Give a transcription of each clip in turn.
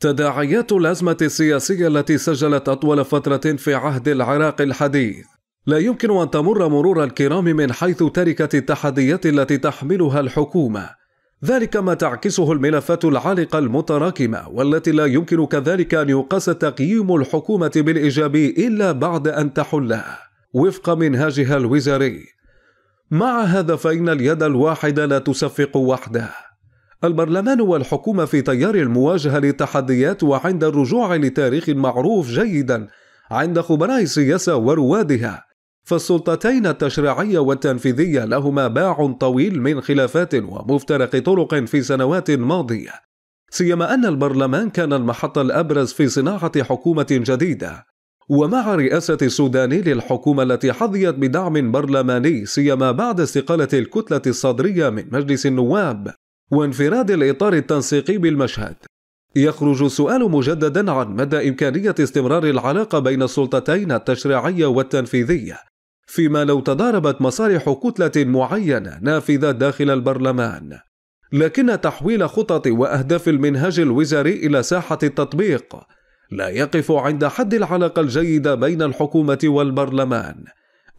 تداعيات الأزمة السياسية التي سجلت أطول فترة في عهد العراق الحديث لا يمكن أن تمر مرور الكرام من حيث تركة التحديات التي تحملها الحكومة ذلك ما تعكسه الملفات العالقة المتراكمة والتي لا يمكن كذلك أن يقاس تقييم الحكومة بالإيجاب إلا بعد أن تحلها وفق منهاجها الوزاري مع هذا فإن اليد الواحدة لا تصفق وحدها البرلمان والحكومة في تيار المواجهة للتحديات وعند الرجوع لتاريخ معروف جيدا عند خبراء السياسة وروادها فالسلطتين التشريعية والتنفيذية لهما باع طويل من خلافات ومفترق طرق في سنوات ماضية سيما أن البرلمان كان المحط الأبرز في صناعة حكومة جديدة ومع رئاسة السودان للحكومة التي حظيت بدعم برلماني سيما بعد استقالة الكتلة الصدرية من مجلس النواب وانفراد الإطار التنسيقي بالمشهد يخرج سؤال مجددا عن مدى إمكانية استمرار العلاقة بين السلطتين التشريعية والتنفيذية فيما لو تضاربت مصالح كتلة معينة نافذة داخل البرلمان لكن تحويل خطط وأهداف المنهاج الوزاري إلى ساحة التطبيق لا يقف عند حد العلاقة الجيدة بين الحكومة والبرلمان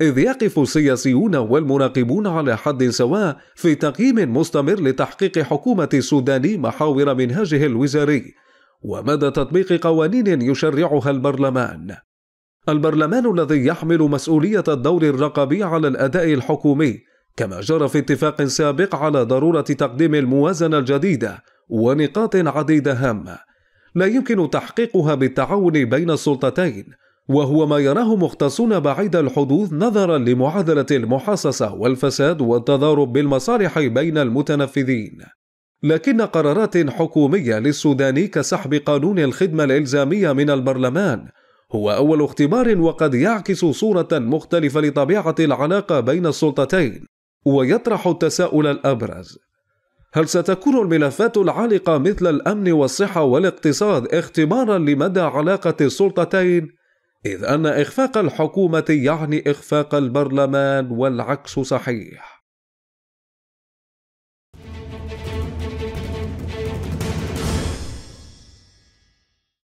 إذ يقف السياسيون والمراقبون على حد سواء في تقييم مستمر لتحقيق حكومة السودان محاور منهاجه الوزاري ومدى تطبيق قوانين يشرعها البرلمان البرلمان الذي يحمل مسؤولية الدور الرقابي على الأداء الحكومي كما جرى في اتفاق سابق على ضرورة تقديم الموازنة الجديدة ونقاط عديدة هامة لا يمكن تحقيقها بالتعاون بين السلطتين وهو ما يراه مختصون بعيد الحدود نظرا لمعادلة المحاصصة والفساد والتضارب بالمصالح بين المتنفذين لكن قرارات حكومية للسودان كسحب قانون الخدمة الإلزامية من البرلمان هو أول اختبار وقد يعكس صورة مختلفة لطبيعة العلاقة بين السلطتين ويطرح التساؤل الأبرز هل ستكون الملفات العالقة مثل الأمن والصحة والاقتصاد اختبارا لمدى علاقة السلطتين إذ أن إخفاق الحكومة يعني إخفاق البرلمان والعكس صحيح